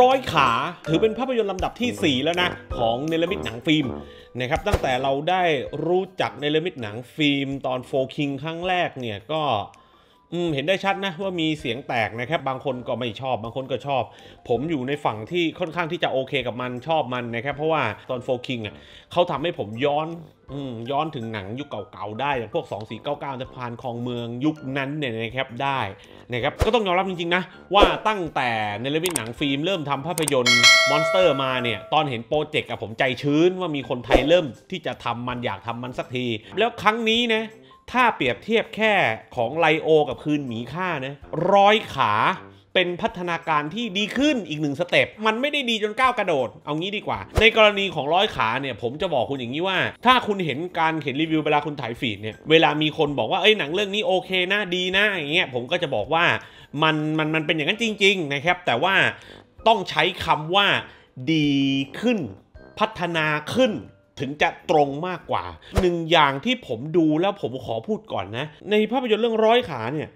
ร้อยขาถือเป็นภาพยนตร์ลำดับที่ 4 แล้วนะ ของเนลมิตหนังฟิล์มนะครับ ตั้งแต่เราได้รู้จักเนลมิตหนังฟิล์มตอนโฟคิงครั้งแรกเนี่ยก็เห็นได้ชัดนะว่ามีเสียงแตกนะครับบางคนก็ไม่ชอบ บางคนก็ชอบ ผมอยู่ในฝั่งที่ค่อนข้างที่จะโอเคกับมันชอบมันนะครับเพราะว่าตอนโฟกิงอ่ะเขาทำให้ผมย้อนอย้อนถึงหนังยุคเก่าๆได้อย่างพวก 2499สะพานคลองเมืองยุคนั้นเนี่ยนะครับได้นะครับก็ต้องยอมรับจริงๆนะว่าตั้งแต่ในเรื่องหนังฟิล์มเริ่มทำภาพยนตร์มอนสเตอร์มาเนี่ยตอนเห็นโปรเจกต์อะผมใจชื้นว่ามีคนไทยเริ่มที่จะทำมันอยากทำมันสักที แล้วครั้งนี้นะถ้าเปรียบเทียบแค่ของไลโอ กับคืนหมีค่านะร้อยขาเป็นพัฒนาการที่ดีขึ้นอีกหนึ่งสเต็ปมันไม่ได้ดีจนก้าวกระโดดเอางี้ดีกว่า ในกรณีของร้อยขาเนี่ยผมจะบอกคุณอย่างนี้ว่า ถ้าคุณเห็นการเขียนรีวิวเวลาคุณถ่ายฟีดเนี่ยเวลามีคนบอกว่าเอ้ยหนังเรื่องนี้โอเคนะดีนะอย่างเงี้ยผมก็จะบอกว่า มันมันมันเป็นอย่างนั้นจริงๆนะครับแต่ว่าต้องใช้คำว่าดีขึ้น พัฒนาขึ้นถึงจะตรงมากกว่าหนึ่งอย่างที่ผมดูแล้วผมขอพูดก่อนนะ ในภาพยนตร์เรื่องร้อยขาเนี่ย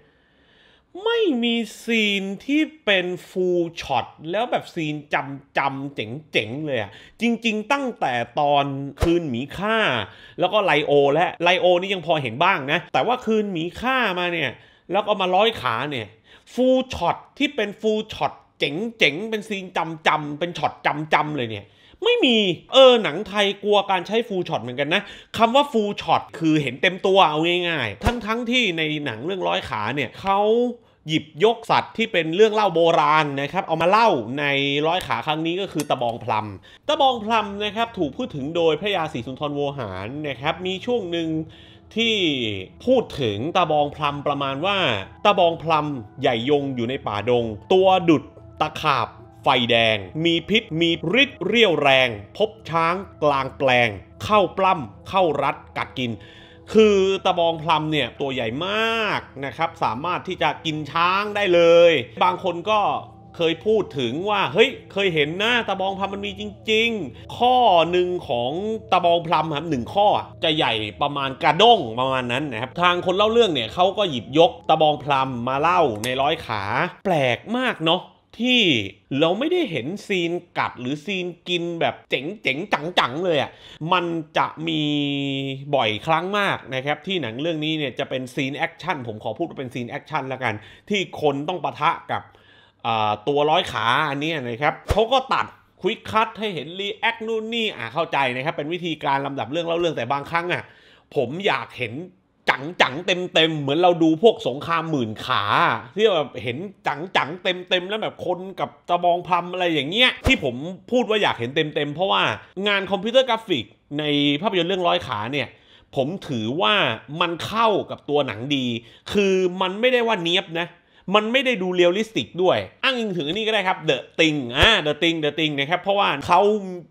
ไม่มีซีนที่เป็นฟูลช็อตแล้วแบบซีนจำจำเจ๋ง ๆ เลยอะจริงๆ ตั้งแต่ตอนคืนหมีค่า แล้วก็ไลโอและไลโอนี่ยังพอเห็นบ้างนะ แต่ว่าคืนหมีค่ามาเนี่ย แล้วก็มาร้อยขาเนี่ยฟูลช็อตที่เป็นฟูลช็อตเจ๋งๆเป็นซีนจำจำเป็นช็อตจำจำเลยเนี่ยไม่มี เออ หนังไทยกลัวการใช้ฟูลช็อตเหมือนกันนะคำว่าฟูลช็อตคือเห็นเต็มตัวเอาง่ายๆ ทั้งๆทที่ในหนังเรื่องร้อยขา เนี่ยเขาหยิบยกสัตว์ที่เป็นเรื่องเล่าโบราณ นะครับเอามาเล่าในร้อยขาครั้งนี้ก็คือตะบองพลัมตะบองพลัมนะครับถูกพูดถึงโดยพระยาศรีสุนทรโวหารนะครับมีช่วงหนึ่งที่พูดถึงตะบองพลัมประมาณว่า ตะบองพลัมใหญ่ยงอยู่ในป่าดง ตัวดุดตะขาบไฟแดงมีพิษมีฤทธิ์เรี่ยวแรง พบช้างกลางแปลง เข้าปล้ำเข้ารัดกัดกิน คือตะบองพลัมเนี่ยตัวใหญ่มากนะครับ สามารถที่จะกินช้างได้เลย บางคนก็เคยพูดถึงว่า เฮ้ย เคยเห็นนะ ตะบองพลัมมันมีจริงๆ ข้อหนึ่งของตะบองพลัมครับหนึ่งข้อจะใหญ่ประมาณกระด้งประมาณนั้นนะครับทางคนเล่าเรื่องเนี่ยเขาก็หยิบยกตะบองพลัมมาเล่าในร้อยขาแปลกมากเนาะที่เราไม่ได้เห็นซีนกัดหรือซีนกินแบบเจ๋งๆจจังๆเลยอะ่ะ มันจะมีบ่อยครั้งมากนะครับ ที่หนังเรื่องนี้เนี่ยจะเป็นซีนแอคชั่น ผมขอพูดว่าเป็นซีนแอคชั่นแล้วกัน ที่คนต้องปะทะกับตัวร้อยขาอันนี้นะครับเขาก็ตัดควิกคัตให้เห็นรีแอคนู่นนี่ อ่าเข้าใจนะครับ เป็นวิธีการลำดับเรื่องเล่าเรื่องแต่บางครั้งอ่ะผมอยากเห็นจังจังเต็มเต็มเหมือนเราดูพวกสงครามหมื่นขา ที่แบบเห็นจังจังเต็มเต็มแล้วแบบคนกับตะบองพรัมอะไรอย่างเงี้ยที่ผมพูดว่าอยากเห็นเต็มเต็มเพราะว่างานคอมพิวเตอร์กราฟิก ในภาพยนตร์เรื่องร้อยขาเนี่ยผมถือว่ามันเข้ากับตัวหนังดี คือมันไม่ได้ว่าเนี้ยบนะ มันไม่ได้ดูเรียลลิสติกด้วย อ้างอิงถึงอันนี้ก็ได้ครับเดอะติงอ่าเดอะติงเดอะติงนะครับเพราะว่าเขา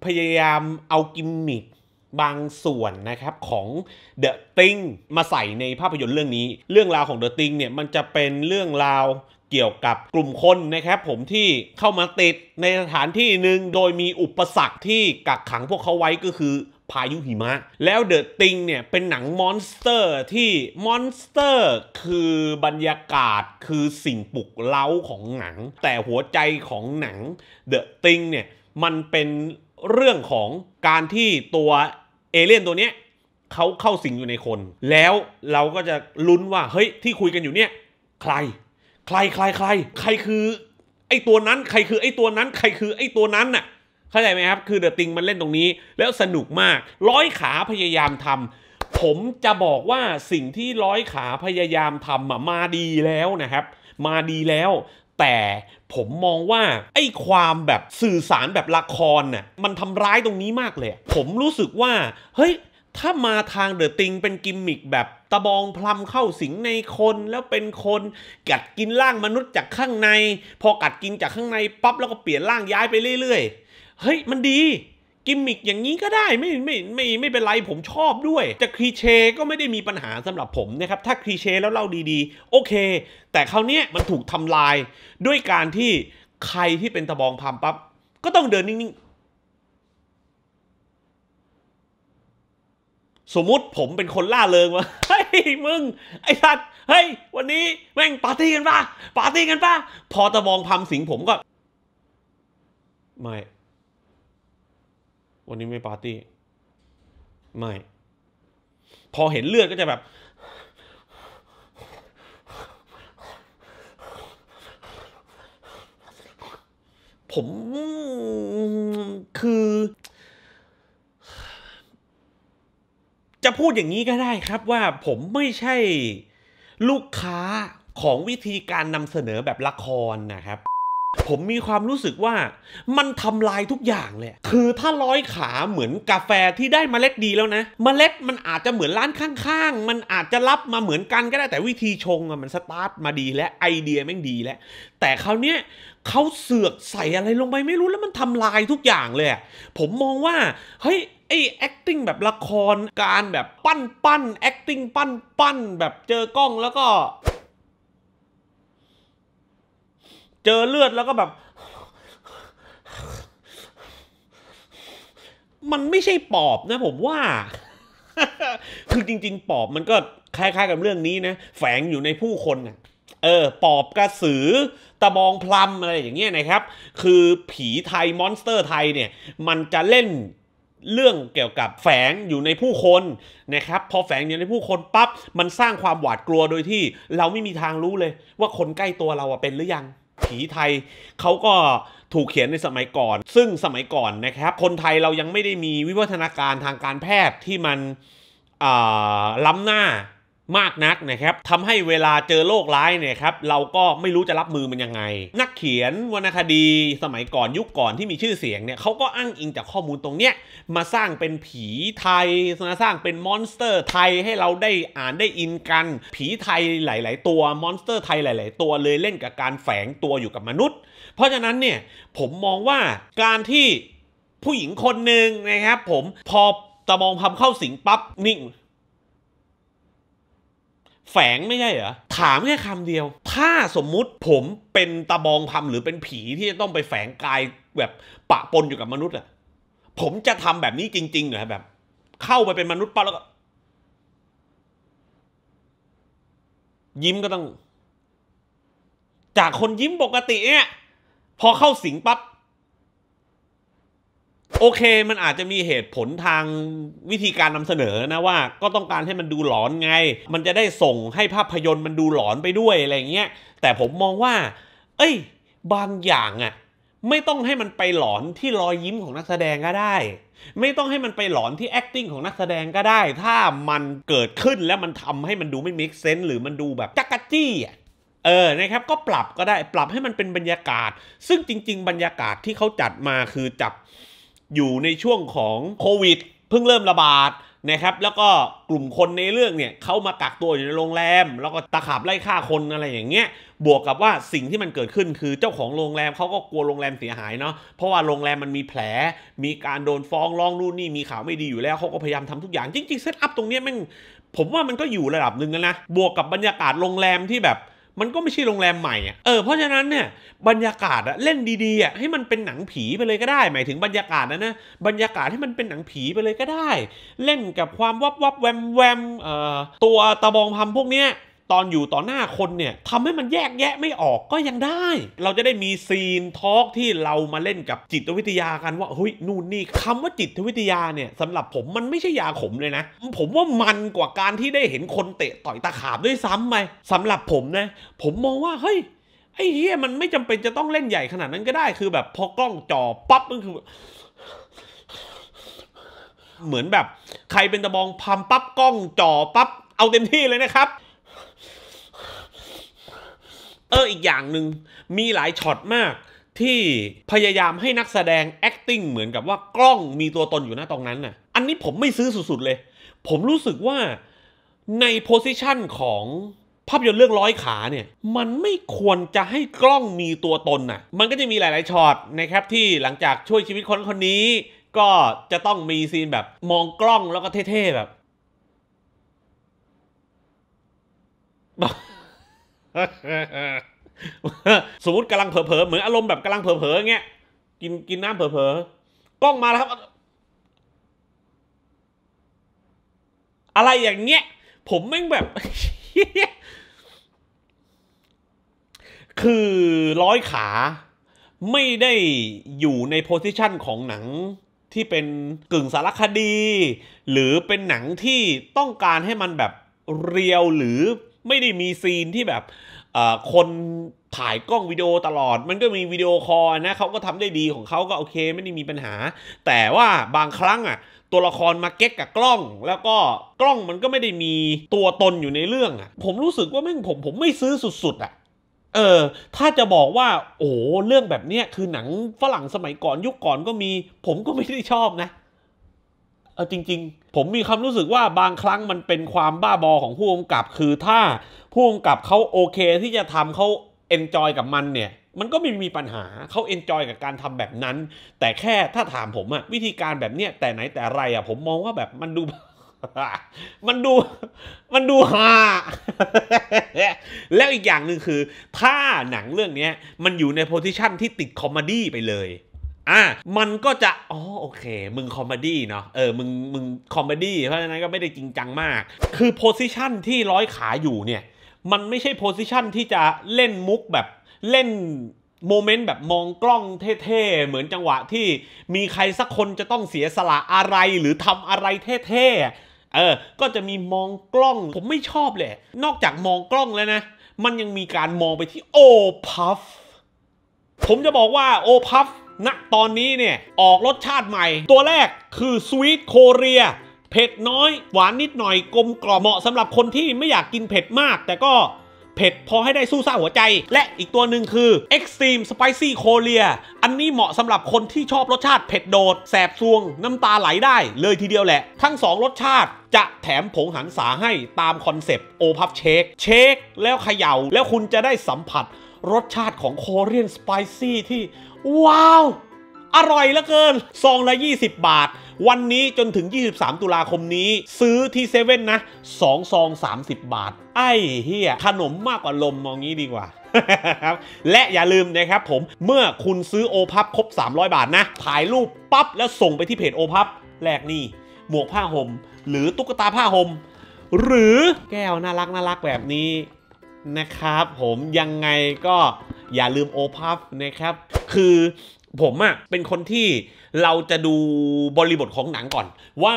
พยายามเอากิมมิคบางส่วนนะครับของ The Thing มาใส่ในภาพยนตร์เรื่องนี้ เรื่องราวของ The Thing เนี่ย มันจะเป็นเรื่องราวเกี่ยวกับกลุ่มคนนะครับ ผมที่เข้ามาติดในสถานที่หนึ่งโดยมีอุปสรรคที่กักขังพวกเขาไว้ก็คือพายุหิมะ แล้วเดอะติงเนี่ย เป็นหนังมอนสเตอร์ที่มอนสเตอร์ คือบรรยากาศคือสิ่งปลุกเล้าของหนัง แต่หัวใจของหนังเดอะติงเนี่ยมันเป็นเรื่องของการที่ตัวเอเลี่ยนตัวเนี้ยเขาเข้าสิงอยู่ในคนแล้วเราก็จะลุ้นว่าเฮ้ยที่คุยกันอยู่เนี่ย ใคร ใครใครใครใครคือไอตัวนั้น ใครคือ ไอตัวนั้นใครคือไอตัวนั้นน่ะเข้าใจไหมครับ คือเดอะติงมันเล่นตรงนี้ แล้วสนุกมาก ร้อยขาพยายามทำผมจะบอกว่าสิ่งที่ร้อยขาพยายามทำมาดีแล้วนะครับ มาดีแล้วแต่ผมมองว่าไอ้ความแบบสื่อสารแบบละครน่ะมันทำร้ายตรงนี้มากเลย ผมรู้สึกว่า เฮ้ย ถ้ามาทางเดอะติงเป็นกิมมิกแบบตะบองพลัมเข้าสิงในคนแล้วเป็นคน กัดกินร่างมนุษย์จากข้างใน พอกัดกินจากข้างในปั๊บแล้วก็เปลี่ยนร่างย้ายไปเรื่อยๆ เฮ้ยมันดีกิมมิกอย่างนี้ก็ได้ไม่ ไม่ไม่ไม่เป็นไรผมชอบด้วย จะคลีเช่ก็ไม่ได้มีปัญหาสำหรับผมนะครับ ถ้าคลีเช่แล้วเล่าดี ๆ โอเค แต่คราวนี้มันถูกทำลายด้วยการที่ใครที่เป็นตะบองพามปับ๊บ ก็ต้องเดินนิ่ง ๆ สมมุติผมเป็นคนล่าเริงวะเฮ้ย มึง ไอ้สัตว์ เฮ้ย วันนี้แม่งปาร์ตี้กันป่ะปาร์ตี้กันป่ะพอตะบองพามสิงผมก็ไม่วันนี้ไม่ปาร์ตี้ ไม่ พอเห็นเลือดก็จะแบบ ผมคือ จะพูดอย่างนี้ก็ได้ครับว่าผมไม่ใช่ลูกค้าของวิธีการนำเสนอแบบละครนะครับผมมีความรู้สึกว่ามันทำลายทุกอย่างเลย คือถ้าร้อยขาเหมือนกาแฟที่ได้มเมล็ดดีแล้วนะมเมล็ดมันอาจจะเหมือนร้านข้างๆ มันอาจจะรับมาเหมือนกันก็ได้แต่วิธีชงมันสตาร์ทมาดีและไอเดียแม่งดีแล้วแต่คราวเนี้ยเขาเสือกใส่อะไรลงไปไม่รู้แล้วมันทำลายทุกอย่างเลยผมมองว่าเฮ้ยไอ้ acting แบบละครการแบบปั้นปั้น acting ปั้นปั้นแบบเจอกล้องแล้วก็เจอเลือดแล้วก็แบบ มันไม่ใช่ปอบนะผมว่า คือจริง ๆ ปอบมันก็คล้ายๆกับเรื่องนี้นะ แฝงอยู่ในผู้คนนะเออ ปอบกระสือ ตะบองพลัมอะไรอย่างเงี้ยนะครับ คือผีไทยมอนสเตอร์ไทยเนี่ย มันจะเล่นเรื่องเกี่ยวกับแฝงอยู่ในผู้คน นะครับ พอแฝงอยู่ในผู้คนปับ๊บ มันสร้างความหวาดกลัวโดยที่ เราไม่มีทางรู้เลย ว่าคนใกล้ตัวเราเป็นหรือยังผีไทยเขาก็ถูกเขียนในสมัยก่อน ซึ่งสมัยก่อนนะครับ คนไทยเรายังไม่ได้มีวิวัฒนาการทางการแพทย์ที่มันล้ำหน้ามากนักนะครับทำให้เวลาเจอโรคร้ายเนี่ยครับ เราก็ไม่รู้จะรับมือมันยังไง นักเขียนวรรณคดีสมัยก่อนยุคก่อนที่มีชื่อเสียงเนี่ยเขาก็อ้างอิงจากข้อมูลตรงเนี้ยมาสร้างเป็นผีไทยสร้างเป็นมอนสเตอร์ไทยให้เราได้อ่านได้อินกัน ผีไทยหลาย ๆ ตัวมอนสเตอร์ไทยหลาย ๆ ตัวเลยเล่นกับการแฝงตัวอยู่กับมนุษย์ เพราะฉะนั้นเนี่ยผมมองว่าการที่ผู้หญิงคนหนึ่งนะครับ ผมพอตะมองพำเข้าสิงปั๊บนิ่งแฝงไม่ใช่เหรอ ถามแค่คำเดียว ถ้าสมมุติผมเป็นตาบองพํมหรือเป็นผีที่จะต้องไปแฝงกายแบบปะปนอยู่กับมนุษย์อะผมจะทำแบบนี้จริงๆเหรอแบบ เข้าไปเป็นมนุษย์ปั๊บแล้วก็ ยิ้มก็ต้อง จากคนยิ้มปกติเนี่ยพอเข้าสิงปั๊บโอเค มันอาจจะมีเหตุผลทางวิธีการนำเสนอนะว่าก็ต้องการให้มันดูหลอนไง มันจะได้ส่งให้ภาพยนตร์มันดูหลอนไปด้วยอะไรเงี้ย แต่ผมมองว่า เอ้ย บางอย่างอะ่ะ ไม่ต้องให้มันไปหลอนที่รอยยิ้มของนักแสดงก็ได้ ไม่ต้องให้มันไปหลอนที่ acting ของนักแสดงก็ได้ ถ้ามันเกิดขึ้นแล้วมันทำให้มันดูไม่ make sense หรือมันดูแบบจักกะจี้เออ นะครับ ก็ปรับก็ได้ ปรับให้มันเป็นบรรยากาศ ซึ่งจริง ๆบรรยากาศที่เขาจัดมาคือจับอยู่ในช่วงของโควิดเพิ่งเริ่มระบาดนะครับแล้วก็กลุ่มคนในเรื่องเนี่ยเขามากักตัวอยู่ในโรงแรม แล้วก็ตะขาบไล่ฆ่าคนอะไรอย่างเงี้ยบวกกับว่าสิ่งที่มันเกิดขึ้นคือเจ้าของโรงแรมเขาก็กลัวโรงแรมเสียหายเนาะเพราะว่าโรงแรมมันมีแผล มีการโดนฟ้องร้องนู่นนี่มีข่าวไม่ดีอยู่แล้วเขาก็พยายามทำทุกอย่างจริงๆเซตอัพตรงเนี้ยมันผมว่ามันก็อยู่ระดับหนึ่งแล้วนะบวกกับบรรยากาศโรงแรมที่แบบมันก็ไม่ใช่โรงแรมใหม่อ่ะเออ เพราะฉะนั้นเนี่ยบรรยากาศอะเล่นดีๆอะให้มันเป็นหนังผีไปเลยก็ได้ หมายถึงบรรยากาศนะนะ บรรยากาศให้มันเป็นหนังผีไปเลยก็ได้ เล่นกับความวับวับแวมแวมเอ่อตัวตะบองพัมพวกเนี้ยตอนอยู่ต่อหน้าคนเนี่ยทำให้มันแยกแยะไม่ออกก็ยังได้ เราจะได้มีซีนทอล์กที่เรามาเล่นกับจิตวิทยากันว่าเฮ้ยนู่นนี่คำว่าจิตวิทยาเนี่ยสำหรับผมมันไม่ใช่ยาขมเลยนะ ผมว่ามันกว่าการที่ได้เห็นคนเตะต่อยตาขาบด้วยซ้ำไหมสำหรับผมนะผมมองว่าเฮ้ย ไอ้เฮียมันไม่จำเป็นจะต้องเล่นใหญ่ขนาดนั้นก็ได้คือแบบพอกล้องจ่อปั๊บมันคือ เหมือนแบบ ใครเป็นตะบองพามปั๊บกล้องจ่อปั๊บเอาเต็มที่เลยนะครับเอออีกอย่างหนึ่งมีหลายช็อตมากที่พยายามให้นักแสดง acting เหมือนกับว่ากล้องมีตัวตนอยู่หน้าตรงนั้นน่ะอันนี้ผมไม่ซื้อสุดๆเลย ผมรู้สึกว่าในโพสิชันของภาพยนตร์เรื่องร้อยขา เนี่ย มันไม่ควรจะให้กล้องมีตัวตนน่ะ มันก็จะมีหลายๆช็อตนะครับที่หลังจากช่วยชีวิตคนคนนี้ ก็จะต้องมีซีนแบบมองกล้องแล้วก็เท่ๆแบบสมมติกำลังเผลอๆ เหมือนอารมณ์แบบกำลังเผลอๆเงี้ยกินกินน้ำเผลอๆ กล้องมาแล้วครับ อะไรอย่างเงี้ยผมแม่งแบบ คือร้อยขาไม่ได้อยู่ในโพสิชันของหนังที่เป็นกึ่งสารคดี หรือเป็นหนังที่ต้องการให้มันแบบเรียวหรือไม่ได้มีซีนที่แบบคนถ่ายกล้องวิดีโอตลอด มันก็มีวิดีโอคอลนะเขาก็ทำได้ดีของเขาก็โอเคไม่ได้มีปัญหา แต่ว่าบางครั้งอ่ะ ตัวละครมาเก็กกับกล้อง แล้วก็กล้องมันก็ไม่ได้มีตัวตนอยู่ในเรื่องอ่ะ ผมรู้สึกว่าแม่งผม ผมไม่ซื้อสุดๆอ่ะเออ ถ้าจะบอกว่า โอ้เรื่องแบบเนี้ยคือหนังฝรั่งสมัยก่อนยุคก่อนก็มีผมก็ไม่ได้ชอบนะอจริงๆ ผมมีความรู้สึกว่าบางครั้งมันเป็นความบ้าบอของผู้กำกับ คือถ้าผู้กำกับเขาโอเคที่จะทำเขาเอนจอยกับมันเนี่ย มันก็ไม่มีปัญหาเขาเอนจอยกับการทำแบบนั้น แต่แค่ถ้าถามผมอะวิธีการแบบเนี้ยแต่ไหนแต่ไรอะผมมองว่าแบบมันดู มันดูมันดูฮาแล้วอีกอย่างหนึ่งคือถ้าหนังเรื่องนี้มันอยู่ในโพสิชันที่ติดคอมเมดี้ไปเลย่ะมันก็จะ อ๋อโอเค มึงคอมเมดี้เนาะ เออ มึง มึงคอมเมดี้ เพราะฉะนั้นก็ไม่ได้จริงจังมาก คือโพสิชันที่ร้อยขาอยู่เนี่ย มันไม่ใช่โพสิชันที่จะเล่นมุกแบบเล่นโมเมนต์แบบมองกล้องเท่ๆ เหมือนจังหวะที่มีใครสักคนจะต้องเสียสละอะไรหรือทำอะไรเท่ๆ เออ ก็จะมีมองกล้อง ผมไม่ชอบเลย นอกจากมองกล้องแล้วนะ มันยังมีการมองไปที่โอพัฟ ผมจะบอกว่าโอพัฟณตอนนี้เนี่ย ออกรสชาติใหม่ ตัวแรกคือสวีทโคเรียเผ็ดน้อย หวานนิดหน่อยกลมกล่อมเหมาะสำหรับคนที่ไม่อยากกินเผ็ดมาก แต่ก็เผ็ดพอให้ได้สู้ซ่าหัวใจ และอีกตัวหนึ่งคือ Extreme Spicy Korea อันนี้เหมาะสำหรับคนที่ชอบรสชาติเผ็ดโดด แสบซวงน้ำตาไหลได้เลยทีเดียวแหละ ทั้งสองรสชาติจะแถมผงหันสาให้ตามคอนเซปต์โอพับเชคเชค แล้วเขยา่า แล้วคุณจะได้สัมผัส รสชาติของโคเรียนสไปซี่ที่ว้าว อร่อยเหลือเกิน ซองละ 20 บาท วันนี้จนถึง 23 ตุลาคมนี้ ซื้อที่เซเว่นนะสองซอง 30 บาท ไอ้เฮียขนมมากกว่าลมมองงี้ดีกว่า และอย่าลืมนะครับผมเมื่อคุณซื้อโอพับครบ 300 บาทนะ ถ่ายรูปปั๊บ แล้วส่งไปที่เพจโอพับแลกนี่ หมวกผ้าห่มหรือตุ๊กตาผ้าห่มหรือแก้วน่ารักน่ารักแบบนี้นะครับ ผมยังไงก็อย่าลืมโอพาพนะครับ คือผมอะเป็นคนที่เราจะดูบริบทของหนังก่อน ว่า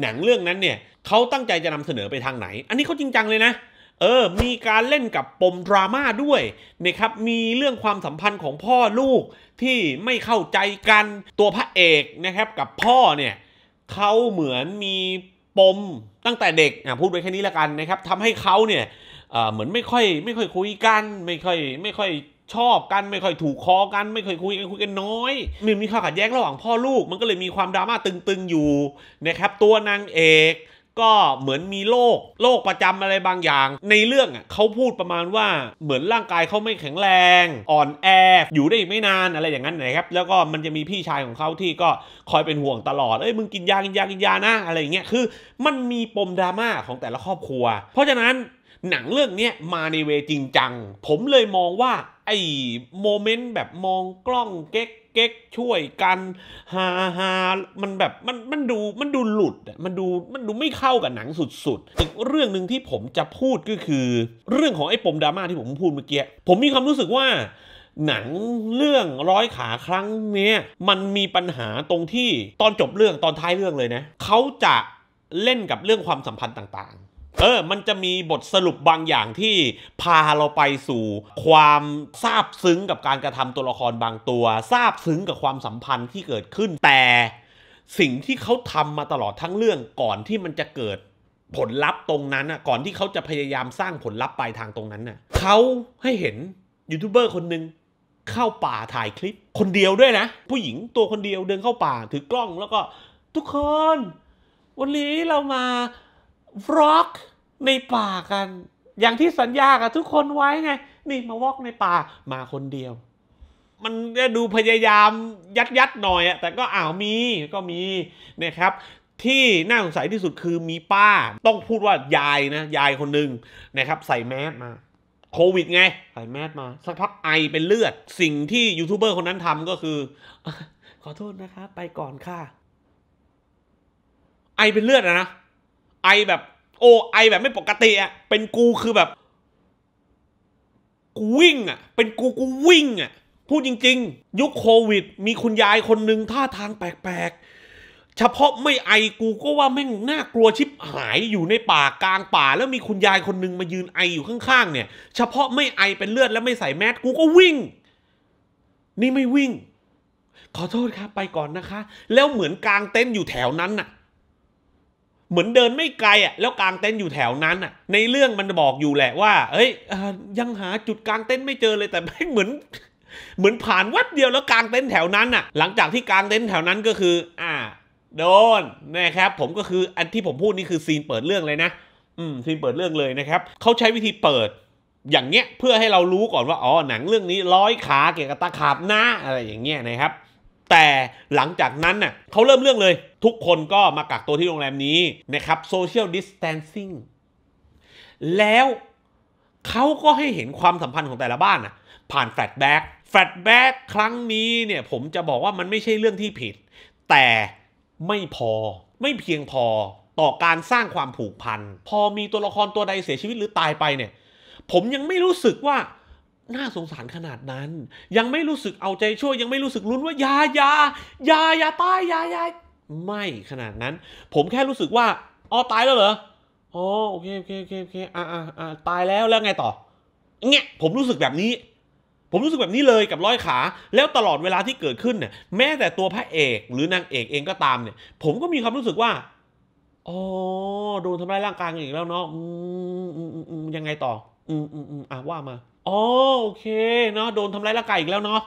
หนังเรื่องนั้นเนี่ยเขาตั้งใจจะนำเสนอไปทางไหน อันนี้เขาจริงจังเลยนะเออมีการเล่นกับปมดราม่าด้วยนะครับ มีเรื่องความสัมพันธ์ของพ่อลูกที่ไม่เข้าใจกันตัวพระเอกนะครับกับพ่อเนี่ยเขาเหมือนมีปมตั้งแต่เด็กอ่ะพูดไว้แค่นี้ละกันนะครับทำให้เขาเนี่ยเหมือนไม่ค่อย ไม่ค่อยคุยกันไม่ค่อย ไม่ค่อยชอบกันไม่ค่อยถูกคอกันไม่ค่อยคุยกันคุยกันน้อยมันมีความขัดแย้งระหว่างพ่อลูกมันก็เลยมีความดราม่าตึงๆอยู่นะครับตัวนางเอกก็เหมือนมีโรคโรคประจำอะไรบางอย่าง ในเรื่องเขาพูดประมาณว่าเหมือนร่างกายเขาไม่แข็งแรงอ่อนแออยู่ได้ไม่นานอะไรอย่างนั้นนะครับ แล้วก็มันจะมีพี่ชายของเขาที่ก็คอยเป็นห่วงตลอดเอ้ยมึงกินยากินยากินยานะอะไรอย่างเงี้ยคือ มันมีปมดราม่าของแต่ละครอบครัว เพราะฉะนั้นหนังเรื่องนี้มาในเวจริงจังผมเลยมองว่าไอ้โมเมนต์แบบมองกล้องเก๊กเก๊กช่วยกันฮาฮามันแบบมันมันดูมันดูหลุดมันดูมันดูไม่เข้ากับหนังสุดๆอีกเรื่องหนึ่งที่ผมจะพูดก็คือ เรื่องของไอ้ปมดราม่าที่ผมพูดเมื่อกี้ผมมีความรู้สึกว่า หนังเรื่องร้อยขาครั้งเนี้ยมันมีปัญหาตรงที่ตอนจบเรื่องตอนท้ายเรื่องเลยนะเขาจะเล่นกับเรื่องความสัมพันธ์ต่างเออ มันจะมีบทสรุปบางอย่างที่พาเราไปสู่ ความซาบซึ้งกับการกระทำตัวละครบางตัวซาบซึ้งกับความสัมพันธ์ที่เกิดขึ้นแต่สิ่งที่เขาทำมาตลอดทั้งเรื่องก่อนที่มันจะเกิดผลลัพธ์ตรงนั้นอ่ะ ก่อนที่เขาจะพยายามสร้างผลลัพธ์ปลายทางตรงนั้นน่ะเขาให้เห็นยูทูบเบอร์คนหนึ่งเข้าป่าถ่ายคลิปคนเดียวด้วยนะ ผู้หญิงตัวคนเดียวเดินเข้าป่าถือกล้องแล้วก็ ทุกคน วันนี้เรามาวอกในป่ากัน อย่างที่สัญญากับทุกคนไว้ไง นี่มาวอกในป่ามาคนเดียว มันดูพยายามยัดยัดหน่อยอะแต่ก็อ้าวมีก็มีนะครับ ที่น่าสงสัยที่สุดคือมีป้า ต้องพูดว่ายายนะ ยายคนหนึ่งนะครับ ใส่แมสมา โควิด ไง ใส่แมสมา สักพักไอเป็นเลือด สิ่งที่ยูทูบเบอร์คนนั้นทำก็คือ ขอโทษนะคะไปก่อนค่ะ ไอเป็นเลือดนะไอแบบโอไอ แบบไม่ปกติอ่ะเป็นกู คือแบบกูวิ่งอ่ะเป็นกูกูวิ่งอ่ะพูดจริงๆ ยุคโควิด มีคุณยายคนหนึ่งท่าทางแปลกๆเฉพาะไม่ไอกูก็ว่าแม่งน่ากลัวชิบหายอยู่ในป่ากลางป่า แล้วมีคุณยายคนหนึ่งมายืนไออยู่ข้างๆ เนี่ย เฉพาะไม่ไอเป็นเลือด แล้วไม่ใส่แมสกูก็วิ่งนี่ไม่วิ่ง ขอโทษครับ ไปก่อนนะคะ แล้วเหมือนกลางเต้นอยู่แถวนั้นน่ะเหมือนเดินไม่ไกลอ่ะแล้วกางเต็นท์อยู่แถวนั้นอ่ะ ในเรื่องมันบอกอยู่แหละว่าเอ้ยยังหาจุดกางเต็นท์ไม่เจอเลยแต่แม่งเหมือน เหมือนผ่านวัดเดียวแล้วกางเต็นท์แถวนั้นอ่ะ หลังจากที่กางเต็นท์แถวนั้นก็คือ อ่า โดนนะครับ ผมก็คืออันที่ผมพูดนี่คือซีนเปิดเรื่องเลยนะอืมซีนเปิดเรื่องเลยนะครับเขาใช้วิธีเปิด อย่างเงี้ยเพื่อให้เรารู้ก่อนว่า อ๋อหนังเรื่องนี้ร้อยขาเกี่ยวกับตาขาบหน้าอะไรอย่างเงี้ยนะครับแต่หลังจากนั้นน่ะเขาเริ่มเรื่องเลยทุกคนก็มากักตัวที่โรงแรมนี้นะครับโซเชียลดิสแตนซิ่งแล้วเขาก็ให้เห็นความสัมพันธ์ของแต่ละบ้านน่ะผ่านแฟลชแบ็กแฟลชแบ็กครั้งนี้เนี่ยผมจะบอกว่ามันไม่ใช่เรื่องที่ผิด แต่ไม่พอไม่เพียงพอต่อการสร้างความผูกพันพอมีตัวละครตัวใดเสียชีวิตหรือตายไปเนี่ยผมยังไม่รู้สึกว่าน่าสงสารขนาดนั้น ยังไม่รู้สึกเอาใจ ช่วยยังไม่รู้สึกลุ้นว่ายายายายาตายยายาไม่ขนาดนั้น ผมแค่รู้สึกว่าอ๋อตายแล้วเหรอ อ๋อโอเคโอเคโอเคโอเคอ่าอ่าอ่าตายแล้วแล้วไงต่อเงี้ยผมรู้สึกแบบนี้ ผมรู้สึกแบบนี้เลยกับร้อยขา แล้วตลอดเวลาที่เกิดขึ้นเนี่ยแม้แต่ตัวพระเอกหรือนางเอกเองก็ตามเนี่ย ผมก็มีความรู้สึกว่าอ๋อโดนทำร้ายร่างกายอีกแล้วเนาะอืมอืมอืมยังไงต่อ อืมอืมอืมอ่ะว่ามาโอเคเนาะโดนทำร้ายร่างกายอีกแล้วเนาะ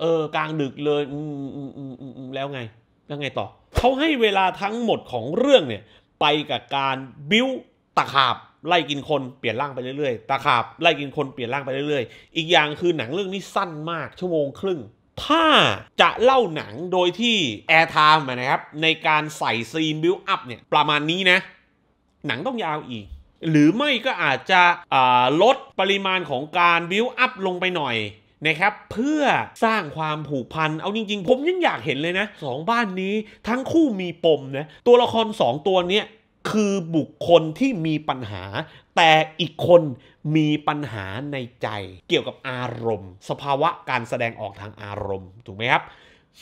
เออกลางดึกเลยอืมอืมอืมแล้วไง แล้วไงต่อ เขาให้เวลาทั้งหมดของเรื่องเนี่ย ไปกับการ บิ้วตะขาบ ไล่กินคนเปลี่ยนร่างไปเรื่อยๆตะขาบไล่กินคนเปลี่ยนร่างไปเรื่อยๆ อีกอย่างคือหนังเรื่องนี้สั้นมากชั่วโมงครึ่ง ถ้าจะเล่าหนังโดยที่แอร์ไทม์นะครับ ในการใส่ซีนบิ้วอัพเนี่ยประมาณนี้นะหนังต้องยาวอีกหรือไม่ก็อาจจะลดปริมาณของการบิวอัพลงไปหน่อยนะครับ เพื่อสร้างความผูกพันเอาจริงๆ ผมยังอยากเห็นเลยนะสองบ้านนี้ทั้งคู่มีปมนะตัวละครสองตัวนี้คือบุคคลที่มีปัญหา แต่อีกคนมีปัญหาในใจ เกี่ยวกับอารมณ์ สภาวะการแสดงออกทางอารมณ์ถูกไหมครับ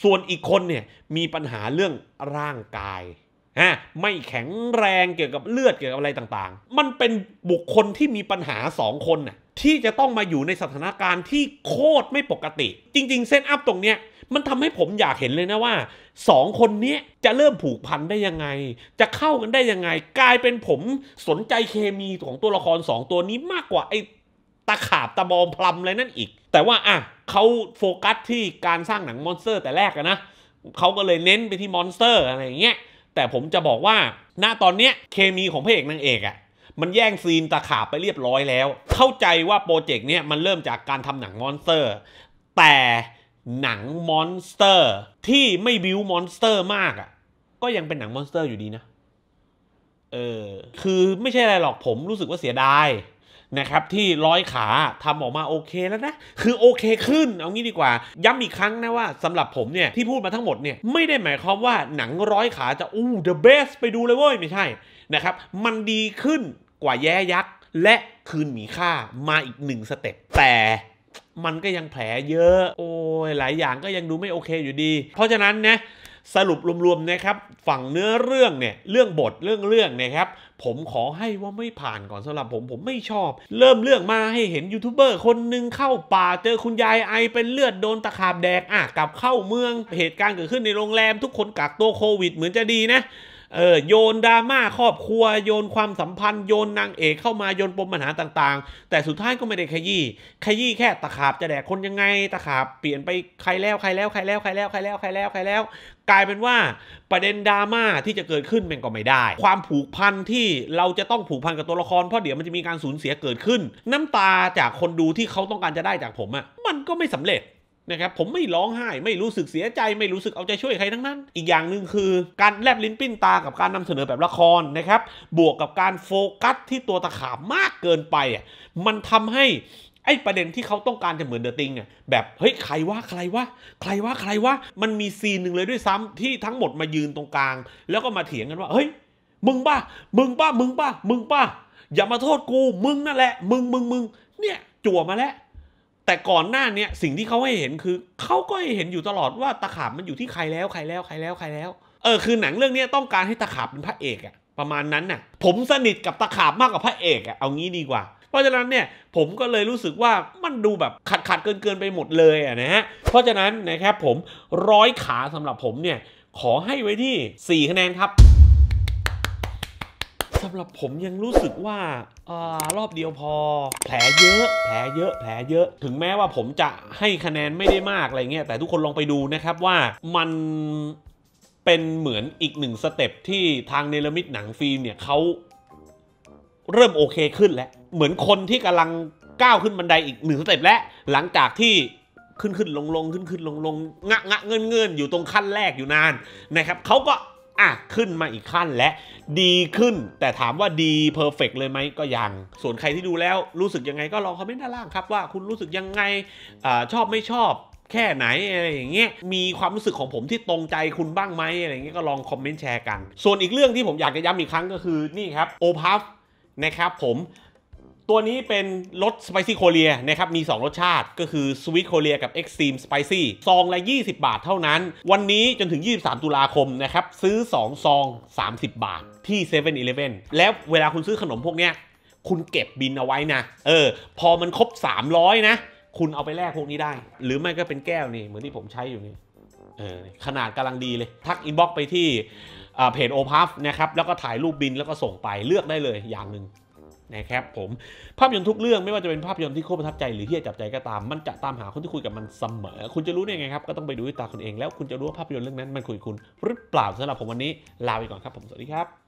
ส่วนอีกคนเนี่ยมีปัญหาเรื่องร่างกายฮะไม่แข็งแรงเกี่ยวกับเลือดเกี่ยวกับอะไรต่างๆ มันเป็นบุคคลที่มีปัญหา 2 คนน่ะที่จะต้องมาอยู่ในสถานการณ์ที่โคตรไม่ปกติ จริง ๆเซตอัพตรงเนี้ยมันทำให้ผมอยากเห็นเลยนะว่า 2 คนนี้จะเริ่มผูกพันได้ยังไง จะเข้ากันได้ยังไง กลายเป็นผมสนใจเคมีของตัวละคร 2 ตัวนี้มากกว่าไอ้ตะขาบตะบองพลัมอะไรนั่นอีก แต่ว่าอ่ะเขาโฟกัสที่การสร้างหนังมอนสเตอร์แต่แรกนะเขาก็เลยเน้นไปที่มอนสเตอร์อะไรอย่างเงี้ยแต่ผมจะบอกว่า ณ ตอนเนี้ยเคมีของพระเอกนางเอกอะมันแย่งซีนตะขาบไปเรียบร้อยแล้ว เข้าใจว่าโปรเจกต์เนี้ยมันเริ่มจากการทำหนังมอนสเตอร์ แต่หนังมอนสเตอร์ที่ไม่บิวมอนสเตอร์มากอ่ะ ก็ยังเป็นหนังมอนสเตอร์อยู่ดีนะ เออ คือไม่ใช่อะไรหรอก ผมรู้สึกว่าเสียดายนะครับที่ร้อยขาทำออกมาโอเคแล้วนะ คือโอเคขึ้น เอางี้ดีกว่าย้ำอีกครั้งนะว่าสำหรับผมเนี่ยที่พูดมาทั้งหมดเนี่ยไม่ได้หมายความว่าหนังร้อยขาจะอู้ the best ไปดูเลยเว้ย ไม่ใช่นะครับมันดีขึ้นกว่าแย่ยักษ์และคืนมีค่ามาอีกหนึ่งสเต็ปแต่มันก็ยังแผลเยอะ โอ้ยหลายอย่างก็ยังดูไม่โอเคอยู่ดี เพราะฉะนั้นนะสรุปรวมๆ นะครับ ฝั่งเนื้อเรื่องเนี่ย เรื่องบทเรื่องเรื่องนะครับ ผมขอให้ว่าไม่ผ่านก่อนสำหรับผมผมไม่ชอบ เริ่มเรื่องมาให้เห็นยูทูบเบอร์คนหนึ่งเข้าป่าเจอคุณยายไอเป็นเลือดโดนตะขาบแดกอ่ะกลับเข้าเมือง เหตุการณ์เกิดขึ้นในโรงแรม ทุกคนกักตัวโควิดเหมือนจะดีนะเออโยนดราม่าครอบครัวโยนความสัมพันธ์โยนนางเอกเข้ามาโยนปมปัญหาต่างๆ แต่สุดท้ายก็ไม่ได้ขยี้ขยี้แค่ตะขาบจะแดกคนยังไงตะขาบเปลี่ยนไปใครแล้วใครแล้ว ใครแล้ว ใครแล้วใครแล้วใครแล้วใครแล้ว กลายเป็นว่าประเด็นดราม่าที่จะเกิดขึ้นมันก็ไม่ได้ ความผูกพันที่เราจะต้องผูกพันกับตัวละครเพราะเดี๋ยวมันจะมีการสูญเสียเกิดขึ้นน้ำตาจากคนดูที่เขาต้องการจะได้จากผมอะ่ะมันก็ไม่สำเร็จนะครับผมไม่ร้องไห้ไม่รู้สึกเสียใจไม่รู้สึกเอาใจช่วยใครทั้งนั้น อีกอย่างหนึ่งคือการแลบลิ้นปิ้นตากับการนำเสนอแบบละครนะครับ บวกกับการโฟกัสที่ตัวตะขามมากเกินไปอ่ะมันทำให้ ไอ้ประเด็นที่เขาต้องการจะเหมือนเดอะติงอ่ะแบบเฮ้ยใครว่าใครว่าใครว่าใครว่ามันมีซีนหนึ่งเลยด้วยซ้ำที่ทั้งหมดมายืนตรงกลาง แล้วก็มาเถียงกันว่าเฮ้ย มึงป้ามึงป้ามึงป้ามึงป้าอย่ามาโทษกูมึงนั่นแหละมึงมึงมึงเนี่ยจั่วมาแล้วแต่ก่อนหน้าเนี้ยสิ่งที่เขาให้เห็นคือเขาก็ให้เห็นอยู่ตลอดว่าตะขาบมันอยู่ที่ใครแล้วใครแล้วใครแล้วใครแล้วเออคือหนังเรื่องนี้ต้องการให้ตะขาบเป็นพระเอกอะประมาณนั้นน่ะ ผมสนิทกับตะขาบมากกว่าพระเอกอะเอางี้ดีกว่า เพราะฉะนั้นเนี่ยผมก็เลยรู้สึกว่ามันดูแบบขัดขัดเกินเกินไปหมดเลยอะนะฮะเพราะฉะนั้นนะครับผมร้อยขาสำหรับผมเนี่ยขอให้ไว้ที่4คะแนนครับสำหรับผมยังรู้สึกว่าอารอบเดียวพอแผลเยอะ แผลเยอะแผลเยอะ ถึงแม้ว่าผมจะให้คะแนนไม่ได้มากอะไรเงี้ยแต่ทุกคนลองไปดูนะครับว่ามันเป็นเหมือนอีกหนึ่งสเต็ปที่ทางเนลมิตหนังฟิล์มเนี่ยเขาเริ่มโอเคขึ้นแล้ว เหมือนคนที่กำลังก้าวขึ้นบันไดอีกหนึ่งสเต็ปแล้ว หลังจากที่ขึ้นขึ้นลงลงขึ้นขึ้นลงลงงะงะเงื่อนเงื่อนอยู่ตรงขั้นแรกอยู่นานนะครับเขาก็อ่ะ ขึ้นมาอีกขั้นและดีขึ้น แต่ถามว่าดีเพอร์เฟกเลยไหมก็ยัง ส่วนใครที่ดูแล้วรู้สึกยังไงก็ลองคอมเมนต์ด้านล่างครับ ว่าคุณรู้สึกยังไงอชอบไม่ชอบแค่ไหน อะไรอย่างเงี้ยมีความรู้สึกของผมที่ตรงใจคุณบ้างไหมอะไรเงี้ยก็ลองคอมเมนต์แชร์กัน ส่วนอีกเรื่องที่ผมอยากจะย้ำอีกครั้งก็คือนี่ครับโอพัฟนะครับผมตัวนี้เป็นรสสไปซี่โคเรียนะครับ มี 2 รสชาติก็คือสวิตโคเรีย กับ Extreme Spicy ซองละ20 บาทเท่านั้น วันนี้จนถึง 23 ตุลาคมนะครับ ซื้อ 2 ซอง 30 บาทที่7 e เ e ่ e อแล้วเวลาคุณซื้อขนมพวกเนี้ยคุณเก็บบินเอาไว้นะ เออ พอมันครบ 300 นะ คุณเอาไปแลกพวกนี้ได้ หรือไม่ก็เป็นแก้วนี่ เหมือนที่ผมใช้อยู่นี่เออขนาดกำลังดีเลยทักอินบ็อกไปที่เพจโอพัฟนะครับแล้วก็ถ่ายรูปบินแล้วก็ส่งไปเลือกได้เลยอย่างหนึ่งนะครับผมภาพยนตร์ทุกเรื่องไม่ว่าจะเป็นภาพยนตร์ที่โคตรประทับใจหรือที่จับใจก็ตาม มันจะตามหาคนที่คุยกับมันเสมอ คุณจะรู้ได้ไงครับก็ต้องไปดูด้วยตาคุณเองแล้ว คุณจะรู้ว่าภาพยนตร์เรื่องนั้นมันคุยคุณ หรือเปล่าสำหรับผมวันนี้ลาไปก่อนครับผมสวัสดีครับ